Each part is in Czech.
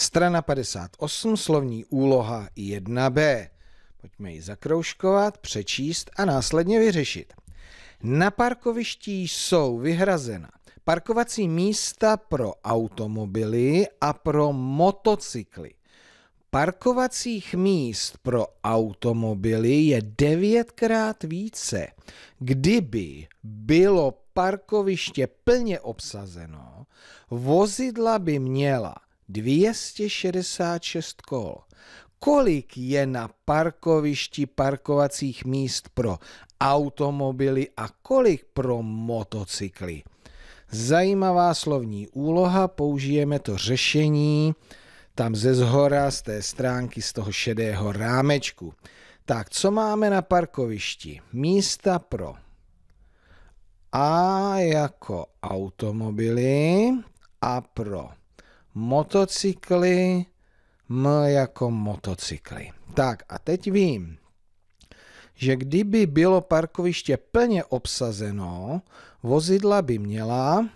Strana 58, slovní úloha 1b. Pojďme ji zakrouškovat, přečíst a následně vyřešit. Na parkovišti jsou vyhrazena parkovací místa pro automobily a pro motocykly. Parkovacích míst pro automobily je devětkrát více. Kdyby bylo parkoviště plně obsazeno, vozidla by měla 266 kol. Kolik je na parkovišti parkovacích míst pro automobily a kolik pro motocykly? Zajímavá slovní úloha, použijeme to řešení tam ze zhora, z té stránky, z toho šedého rámečku. Tak, co máme na parkovišti? Místa pro A jako automobily a pro motocykly, M jako motocykly. Tak a teď vím, že kdyby bylo parkoviště plně obsazeno, vozidla by měla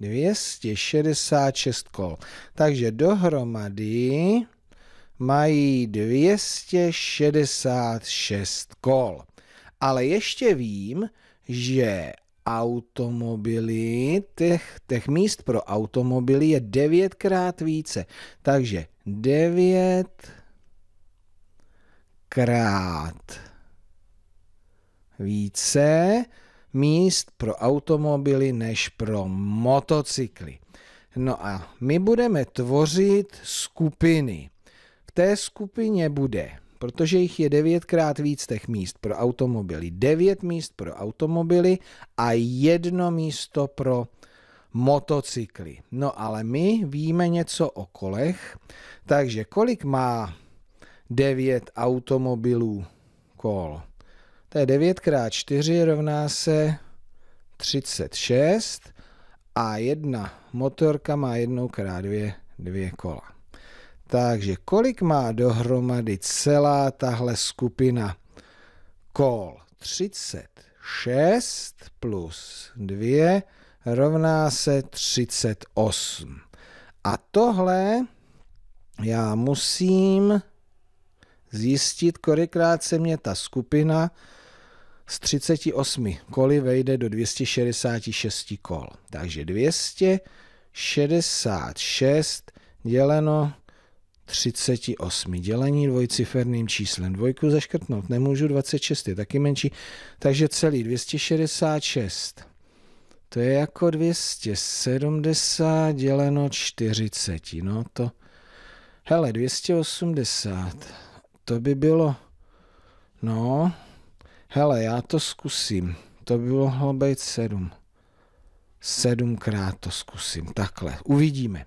266 kol. Takže dohromady mají 266 kol. Ale ještě vím, že automobily, těch, těch míst pro automobily je devětkrát více. Takže devět krát více míst pro automobily než pro motocykly. No a my budeme tvořit skupiny. V té skupině bude protože jich je devětkrát víc těch míst pro automobily. Devět míst pro automobily a jedno místo pro motocykly. No ale my víme něco o kolech, takže kolik má devět automobilů kol? To je 9 čtyři 4 rovná se 36 a jedna motorka má jednou krát dvě, dvě kola. Takže kolik má dohromady celá tahle skupina? Kol 36 plus 2 rovná se 38. A tohle já musím zjistit, kolikrát se mě ta skupina z 38 koli vejde do 266 kol. Takže 266 děleno 38 dělení dvojciferným číslem. Dvojku zaškrtnout nemůžu, 26 je taky menší, takže celý 266. To je jako 270 děleno 40. No to, hele, 280, to by bylo, no, hele, já to zkusím. To by mohlo být 7. Sedmkrát to zkusím, takhle, uvidíme.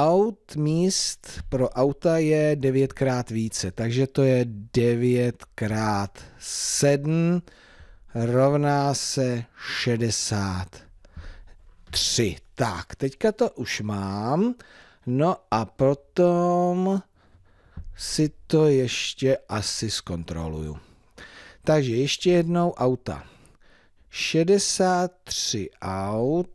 aut míst pro auta je 9 krát více, takže to je 9 krát 7 rovná se 63. Tak, teďka to už mám. No a potom si to ještě asi zkontroluju. Takže ještě jednou auta. 63 aut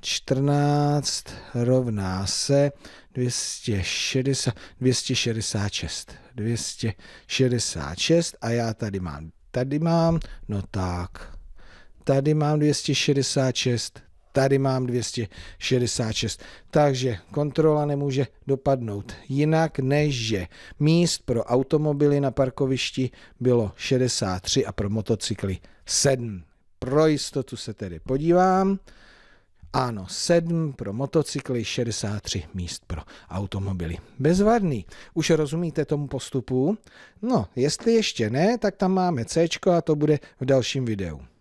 14 rovná se 260, 266. 266 a já tady mám, tady mám, no tak, tady mám 266, tady mám 266. Takže kontrola nemůže dopadnout jinak, než že míst pro automobily na parkovišti bylo 63 a pro motocykly 7. Pro jistotu se tedy podívám. Ano, 7 pro motocykly, 63 míst pro automobily. Bezvadný. Už rozumíte tomu postupu? No, jestli ještě ne, tak tam máme C a to bude v dalším videu.